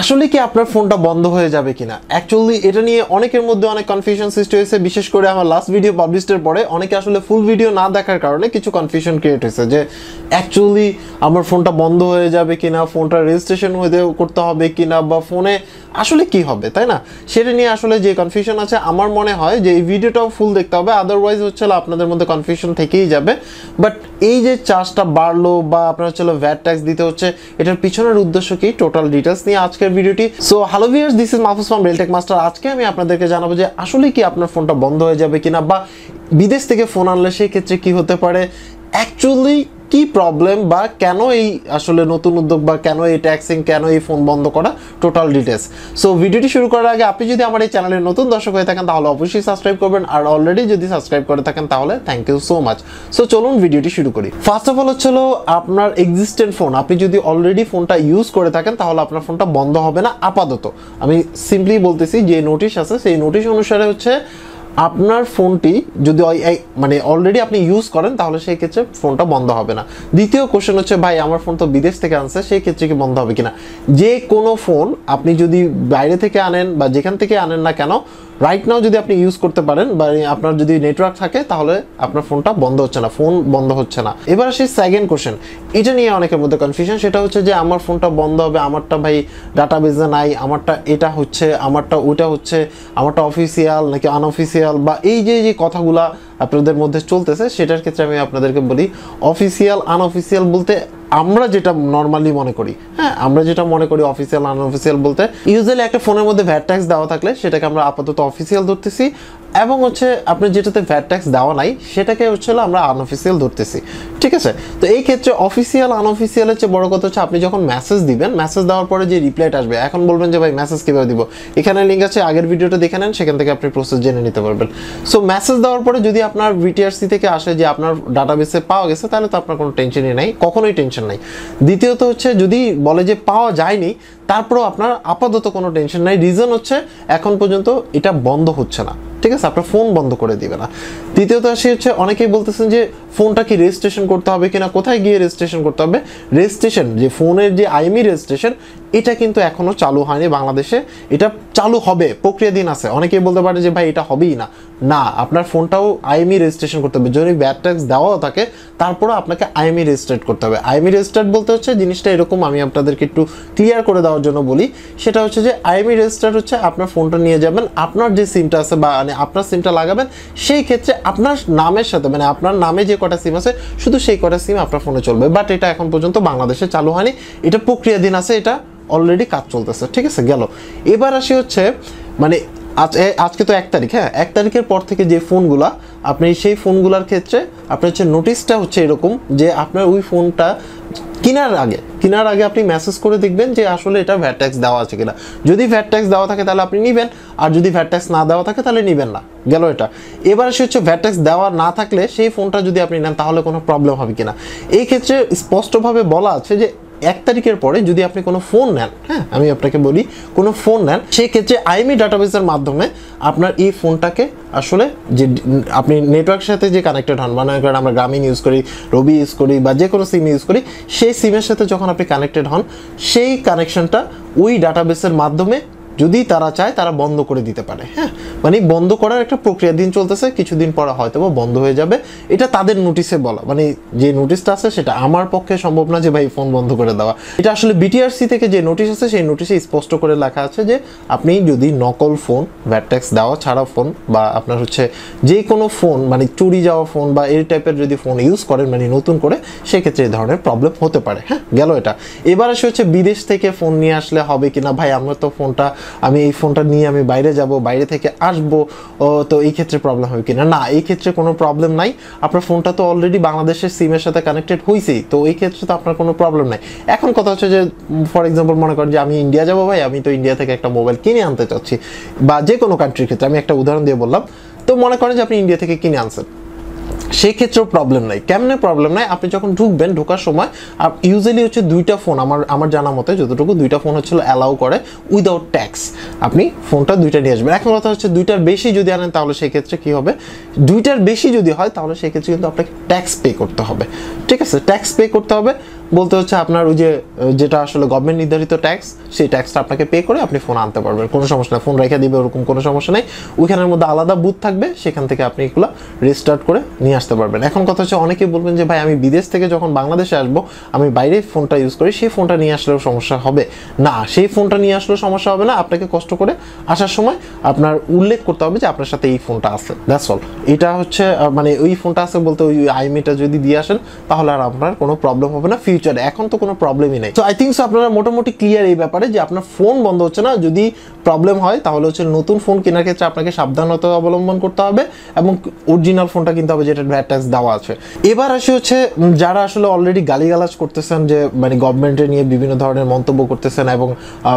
আসলে কি আপনার ফোনটা বন্ধ হয়ে যাবে কিনা অ্যাকচুয়ালি এটা নিয়ে অনেকের মধ্যে অনেক কনফিউশন সৃষ্টি হয়েছে বিশেষ করে আমার লাস্ট ভিডিও পাবলিশডের পরে অনেকে আসলে ফুল ভিডিও না দেখার কারণে কিছু কনফিউশন ক্রিয়েট হয়েছে যে অ্যাকচুয়ালি আমার ফোনটা বন্ধ হয়ে যাবে কিনা ফোনটা রেজিস্ট্রেশন হয়ে করতে হবে কিনা বা ফোনে আসলে কি হবে তাই না সেটা নিয়ে আসলে যে কনফিউশন আছে আমার মনে হয় যে এই ভিডিওটাও ফুল দেখতে হবে আদারওয়াইজ হচ্ছে আপনাদের মধ্যে কনফিউশন থেকেই যাবে বাট এই যে চার্জটা বাড়লো বা আপনার হচ্ছে ভ্যাট ট্যাক্স দিতে হচ্ছে এটার পিছনের উদ্দেশ্য কি টোটাল ডিটেলস নিয়ে আজকে আজকের ভিডিওটি so hello viewers this is Mahfuz from Railtech master আজকে আমি আপনাদেরকে জানাবো যে আসলে কি আপনার ফোনটা বন্ধ হয়ে যাবে কিনা বা বিদেশ থেকে ফোন আনলে সেই ক্ষেত্রে কি হতে পারে অ্যাকচুয়ালি কি প্রবলেম বা কেন এই আসলে নতুন উদ্যোগ বা কেন এই ট্যাক্সিং কেন এই ফোন বন্ধ করা টোটাল ডিটেলস সো ভিডিওটি শুরু করার আগে আপনি যদি আমার এই চ্যানেলের নতুন দর্শক হয়ে থাকেন তাহলে অবশ্যই সাবস্ক্রাইব করবেন আর অলরেডি যদি সাবস্ক্রাইব করে থাকেন তাহলে thank you so much so চলুন ভিডিওটি শুরু করি ফার্স্ট অফ অল হচ্ছিল আপনার এক্সিস্টেন্ট ফোন আপনি যদি অলরেডি ফোনটা ইউজ করে থাকেন তাহলে আপনার ফোনটা বন্ধ হবে না আপাতত আমি সিম্পলি বলতেছি যে নোটিশ আছে সেই নোটিশ অনুসারে হচ্ছে আপনার ফোনটি যদি মানে অলরেডি আপনি ইউজ করেন তাহলে সেই ক্ষেত্রে ফোনটা বন্ধ হবে না দ্বিতীয় কোশ্চেন হচ্ছে ভাই আমার ফোন তো বিদেশ থেকে আনছে সেই ক্ষেত্রে কি বন্ধ হবে কিনা যে কোনো ফোন আপনি যদি বাইরে থেকে আনেন বা যেখান থেকে আনেন না কেন রাইট নাও যদি আপনি ইউজ করতে পারেন বা আপনার যদি নেটওয়ার্ক থাকে তাহলে আপনার ফোনটা বন্ধ হচ্ছে না ফোন বন্ধ হচ্ছে না এবার আসি সেকেন্ড কোশ্চেন এটা নিয়ে অনেকের মধ্যে কনফিউশন সেটা হচ্ছে যে আমার ফোনটা বন্ধ হবে আমারটা ভাই ডাটাবেজে নাই আমারটা এটা হচ্ছে আমারটা ওটা হচ্ছে আমারটা অফিসিয়াল নাকি আনঅফিসিয়াল বা এই যে যে কথাগুলা আপনাদের মধ্যে চলতেছে সেটার ক্ষেত্রে আমি আপনাদেরকে বলি অফিসিয়াল আনঅফিসিয়াল বলতে আমরা যেটা নর্মালি মনে করি হ্যাঁ আমরা যেটা মনে করি অফিসিয়াল আনঅফিসিয়াল বলতে ইউজুয়ালি একটা ফোনের মধ্যে ভ্যাট ট্যাক্স দেওয়া থাকলে সেটাকে আমরা আপাতত অফিসিয়াল ধরতেছি এবং হচ্ছে আপনি যেটাতে ভ্যাট ট্যাক্স দেওয়া নাই সেটাকে হচ্ছে আমরা আনঅফিসিয়াল ধরতেছি ঠিক আছে তো এই ক্ষেত্রে অফিসিয়াল আনঅফিসিয়াল হচ্ছে বড় কথা হচ্ছে আপনি যখন মেসেজ দিবেন মেসেজ দেওয়ার পরে যে রিপ্লাইটা আসবে এখন বলবেন যে ভাই মেসেজ কীভাবে দিব এখানে লিঙ্ক আছে আগের ভিডিওটা দেখে নেন সেখান থেকে আপনি প্রসেস জেনে নিতে পারবেন সো মেসেজ দেওয়ার পরে যদি আপনার ভিটিআরসি থেকে আসে যে আপনার ডাটাবেসে পাওয়া গেছে তাহলে তো আপনার কোনো টেনশনই নাই কখনোই টেনশন নাই দ্বিতীয়ত হচ্ছে যদি বলে যে পাওয়া যায়নি তারপরেও আপনার আপাতত কোনো টেনশন নাই রিজন হচ্ছে এখন পর্যন্ত এটা বন্ধ হচ্ছে না ঠিক আছে আপনার ফোন বন্ধ করে দিবে না দ্বিতীয়ত আসি হচ্ছে অনেকেই বলতেছেন যে ফোনটা কি রেজিস্ট্রেশন করতে হবে কিনা কোথায় গিয়ে রেজিস্ট্রেশন করতে হবে রেজিস্ট্রেশন যে ফোনের যে আইএমই রেজিস্ট্রেশন e এটা কিন্তু এখনও চালু হয়নি বাংলাদেশে এটা চালু হবে প্রক্রিয়া দিন আছে অনেকেই বলতে পারে যে ভাই এটা হবেই না না আপনার ফোনটাও আইএমই রেজিস্ট্রেশন e করতে হবে যদি ব্যাড ট্যাক্স দেওয়াও থাকে তারপরও আপনাকে আইএমই রেজিস্টার্ড e করতে হবে আইএমই রেজিস্টার্ড e বলতে হচ্ছে জিনিসটা এরকম আমি আপনাদেরকে একটু ক্লিয়ার করে দেওয়ার জন্য বলি সেটা হচ্ছে যে আইএমই রেজিস্টার্ড হচ্ছে আপনার ফোনটা নিয়ে যাবেন আপনার যে সিমটা আছে বা মানে আপনার সিমটা লাগাবেন সেই ক্ষেত্রে আপনার নামের সাথে মানে আপনার নামে যে কটা সিম আছে শুধু সেই কটা সিম আপনার ফোনে চলবে বাট এটা এখন পর্যন্ত বাংলাদেশে চালু হয়নি এটা প্রক্রিয়া দিন আছে এটা অলরেডি কাজ চলতেছে ঠিক আছে গেল এবার আসি হচ্ছে মানে আজকে তো এক তারিখ হ্যাঁ এক তারিখের পর থেকে যে ফোনগুলো আপনি সেই ফোনগুলোর ক্ষেত্রে আপনার হচ্ছে নোটিশটা হচ্ছে এরকম যে আপনার ওই ফোনটা কেনার আগে কেনার আগে আপনি মেসেজ করে দেখবেন যে আসলে এটা ভ্যাট ট্যাক্স দেওয়া আছে কিনা যদি ভ্যাট ট্যাক্স দেওয়া থাকে তাহলে আপনি নেবেন আর যদি ভ্যাট ট্যাক্স না দেওয়া থাকে তাহলে নেবেন না গেল এটা এবার সে হচ্ছে ভ্যাট ট্যাক্স দেওয়া না থাকলে সেই ফোনটা যদি আপনি নেন তাহলে কোনো প্রবলেম হবে কিনা এই ক্ষেত্রে স্পষ্টভাবে বলা আছে যে এক তারিখের পরে যদি আপনি কোনো ফোন নেন হ্যাঁ আমি আপনাকে বলি কোনো ফোন নেন সেক্ষেত্রে আইএমই ডাটাবেসের মাধ্যমে আপনার এই ফোনটাকে আসলে যে আপনি নেটওয়ার্কের সাথে যে কানেক্টেড হন মানে কারণ আমরা গ্রামীণ ইউজ করি রবি ইউজ করি বা যে কোনো সিম ইউজ করি সেই সিমের সাথে যখন আপনি কানেক্টেড হন সেই কানেকশনটা ওই ডাটাবেসের মাধ্যমে যদি তারা চায় তারা বন্ধ করে দিতে পারে হ্যাঁ মানে বন্ধ করার একটা প্রক্রিয়া দিন চলতেছে কিছুদিন পরে হয়তো বা বন্ধ হয়ে যাবে এটা তাদের নোটিশে বলা মানে যে নোটিশটা আছে সেটা আমার পক্ষে সম্ভব না যে ভাই ফোন বন্ধ করে দেওয়া এটা আসলে বিটিআরসি থেকে যে নোটিশ আছে সেই নোটিশে স্পষ্ট করে লেখা আছে যে আপনি যদি নকল ফোন ভ্যাট ট্যাক্স দেওয়া ছাড়া ফোন বা আপনার হচ্ছে যে কোনো ফোন মানে চুরি যাওয়া ফোন বা এই টাইপের যদি ফোন ইউজ করেন মানে নতুন করে সেক্ষেত্রে এই ধরনের প্রবলেম হতে পারে হ্যাঁ গেল এটা এবার আসে হচ্ছে বিদেশ থেকে ফোন নিয়ে আসলে হবে কিনা ভাই আমরা তো ফোনটা আমি এই ফোনটা নিয়ে আমি বাইরে যাব বাইরে থেকে আসব তো এই ক্ষেত্রে প্রবলেম হবে কিনা না এই ক্ষেত্রে কোনো প্রবলেম নাই আপনার ফোনটা তো অলরেডি বাংলাদেশের সিমের সাথে কানেক্টেড হয়েছেই তো এই ক্ষেত্রে তো আপনার কোনো প্রবলেম নাই এখন কথা হচ্ছে যে ফর এক্সাম্পল মনে করেন যে আমি ইন্ডিয়া যাবো ভাই আমি তো ইন্ডিয়া থেকে একটা মোবাইল কিনে আনতে চাচ্ছি বা যে কোনো কান্ট্রির ক্ষেত্রে আমি একটা উদাহরণ দিয়ে বললাম তো মনে করেন যে আপনি ইন্ডিয়া থেকে কিনে আনছেন সেক্ষেত্রেও প্রবলেম নাই কেমনে প্রবলেম নাই আপনি যখন ঢুকবেন ঢোকার সময় আর ইউজুয়ালি হচ্ছে দুইটা ফোন আমার আমার জানা মতে যতটুকু দুইটা ফোন হচ্ছিল অ্যালাউ করে উইদাউট ট্যাক্স আপনি ফোনটা দুইটা নিয়ে আসবেন এখন কথা হচ্ছে দুইটার বেশি যদি আনেন তাহলে সেক্ষেত্রে কী হবে দুইটার বেশি যদি হয় তাহলে সেক্ষেত্রে কিন্তু আপনাকে ট্যাক্স পে করতে হবে ঠিক আছে ট্যাক্স পে করতে হবে বলতে হচ্ছে আপনার ওই যে যেটা আসলে গভর্নমেন্ট নির্ধারিত ট্যাক্স সেই ট্যাক্সটা আপনাকে পে করে আপনি ফোন আনতে পারবেন কোনো সমস্যা নেই ফোন রেখে দিবে ওরকম কোনো সমস্যা নেই ওইখানের মধ্যে আলাদা বুথ থাকবে সেখান থেকে আপনি এগুলো রেজিস্টার্ট করে নিয়ে আসতে পারবেন এখন কথা হচ্ছে অনেকে বলবেন যে ভাই আমি বিদেশ থেকে যখন বাংলাদেশে আসবো আমি বাইরে ফোনটা ইউজ করি সেই ফোনটা নিয়ে আসলেও সমস্যা হবে না সেই ফোনটা নিয়ে আসলেও সমস্যা হবে না আপনাকে কষ্ট করে আসার সময় আপনার উল্লেখ করতে হবে যে আপনার সাথে এই ফোনটা আছে দ্যাটস অল এটা হচ্ছে মানে ওই ফোনটা আছে বলতে ওই আইমিটা যদি দিয়ে আসেন তাহলে আর আপনার কোনো প্রবলেম হবে না ফিউচারে এখন তো কোনো প্রবলেমই নেই তো আই থিঙ্ক সো আপনারা মোটামুটি ক্লিয়ার এই ব্যাপারে যে আপনার ফোন বন্ধ হচ্ছে না যদি প্রবলেম হয় তাহলে হচ্ছে নতুন ফোন কেনার ক্ষেত্রে আপনাকে সাবধানতা অবলম্বন করতে হবে এবং অরিজিনাল ফোনটা কিনতে হবে যেটা ভ্যাট ট্যাক্স দেওয়া আছে এবার আসি হচ্ছে যারা আসলে অলরেডি গালিগালাজ করতেছেন যে মানে গভর্নমেন্টের নিয়ে বিভিন্ন ধরনের মন্তব্য করতেছেন এবং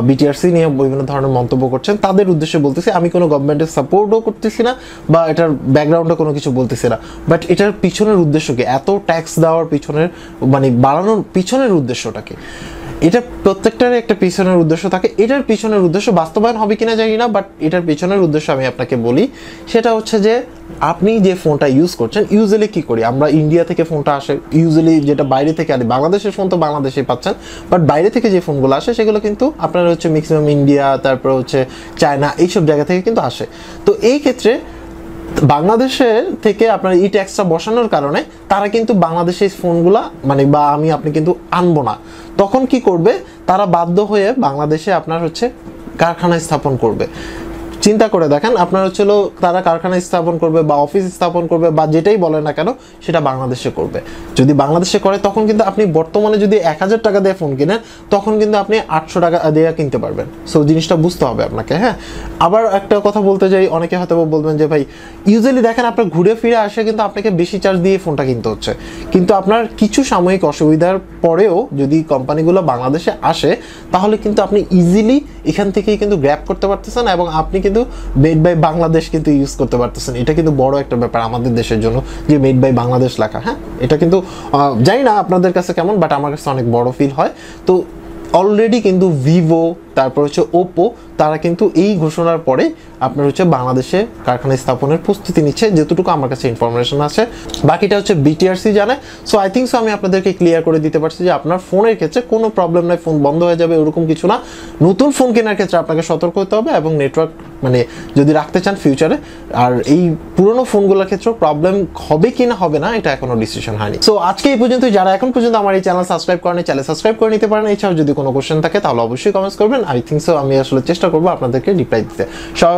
বিটিআরসি নিয়ে বিভিন্ন ধরনের মন্তব্য করছেন তাদের উদ্দেশ্যে বলতেছি আমি কোনো গভর্নমেন্টের সাপোর্টও করতেছি না বা এটার ব্যাকগ্রাউন্ডে কোনো কিছু বলতেছি না বাট এটার পিছনের উদ্দেশ্য কি এত ট্যাক্স দেওয়ার পিছনের মানে বাড়ানোর পিছনের উদ্দেশ্যটাকে এটা প্রত্যেকটার একটা পিছনের উদ্দেশ্য থাকে এটার পিছনের উদ্দেশ্য বাস্তবায়ন হবে কিনা জানি না বাট এটার পিছনের উদ্দেশ্য আমি আপনাকে বলি সেটা হচ্ছে যে আপনি যে ফোনটা ইউজ করছেন ইউজুয়ালি কী করি আমরা ইন্ডিয়া থেকে ফোনটা আসে ইউজুয়ালি যেটা বাইরে থেকে আনি বাংলাদেশের ফোন তো বাংলাদেশেই পাচ্ছেন বাট বাইরে থেকে যে ফোনগুলো আসে সেগুলো কিন্তু আপনার হচ্ছে ম্যাক্সিমাম ইন্ডিয়া তারপর হচ্ছে চায়না এইসব জায়গা থেকে কিন্তু আসে তো এই ক্ষেত্রে বাংলাদেশে থেকে আপনার ই ট্যাক্সটা বসানোর কারণে তারা কিন্তু বাংলাদেশে এই ফোনগুলা মানে বা আমি আপনি কিন্তু আনবো না তখন কি করবে তারা বাধ্য হয়ে বাংলাদেশে আপনার হচ্ছে কারখানা স্থাপন করবে চিন্তা করে দেখেন আপনারা হচ্ছিল তারা কারখানা স্থাপন করবে বা অফিস স্থাপন করবে বা যেটাই বলে না কেন সেটা বাংলাদেশে করবে যদি বাংলাদেশে করে তখন কিন্তু আপনি বর্তমানে যদি এক হাজার টাকা দিয়ে ফোন কিনেন তখন কিন্তু আপনি আটশো টাকা দিয়ে কিনতে পারবেন সো জিনিসটা বুঝতে হবে আপনাকে হ্যাঁ আবার একটা কথা বলতে যাই অনেকে হয়তো বলবেন যে ভাই ইউজুয়ালি দেখেন আপনার ঘুরে ফিরে আসে কিন্তু আপনাকে বেশি চার্জ দিয়ে ফোনটা কিনতে হচ্ছে কিন্তু আপনার কিছু সাময়িক অসুবিধার পরেও যদি কোম্পানিগুলো বাংলাদেশে আসে তাহলে কিন্তু আপনি ইজিলি এখান থেকেই কিন্তু গ্র্যাপ করতে পারতেছেন এবং আপনি কিন্তু কিন্তু মেড বাই বাংলাদেশ কিন্তু ইউজ করতে পারতেছেন এটা কিন্তু বড় একটা ব্যাপার আমাদের দেশের জন্য যে মেড বাই বাংলাদেশ লেখা হ্যাঁ এটা কিন্তু জানি না আপনাদের কাছে কেমন বাট আমার কাছে অনেক বড় ফিল হয় তো অলরেডি কিন্তু ভিভো তারপর হচ্ছে ওপো তারা কিন্তু এই ঘোষণার পরে আপনার হচ্ছে বাংলাদেশে কারখানা স্থাপনের প্রস্তুতি নিচ্ছে যেটুকু আমার কাছে ইনফরমেশন আছে বাকিটা হচ্ছে বিটিআরসি জানে সো আই থিঙ্ক সো আমি আপনাদেরকে ক্লিয়ার করে দিতে পারছি যে আপনার ফোনের ক্ষেত্রে কোনো প্রবলেম নাই ফোন বন্ধ হয়ে যাবে ওরকম কিছু না নতুন ফোন কেনার ক্ষেত্রে আপনাকে সতর্ক হতে হবে এবং নেটওয়ার্ক মানে যদি রাখতে চান ফিউচারে আর এই পুরনো ফোনগুলোর ক্ষেত্রেও প্রবলেম হবে কি না হবে না এটা এখনো ডিসিশন হয়নি সো আজকে এই পর্যন্ত যারা এখন পর্যন্ত আমার এই চ্যানেল সাবস্ক্রাইব করেনি চ্যানেল সাবস্ক্রাইব করে নিতে পারেন এছাড়াও যদি কোনো কোশ্চেন থাকে তাহলে অবশ্যই কমেন্টস করবেন আই থিঙ্ক সো আমি আসলে চেষ্টা করবো আপনাদেরকে রিপ্লাই দিতে সবাই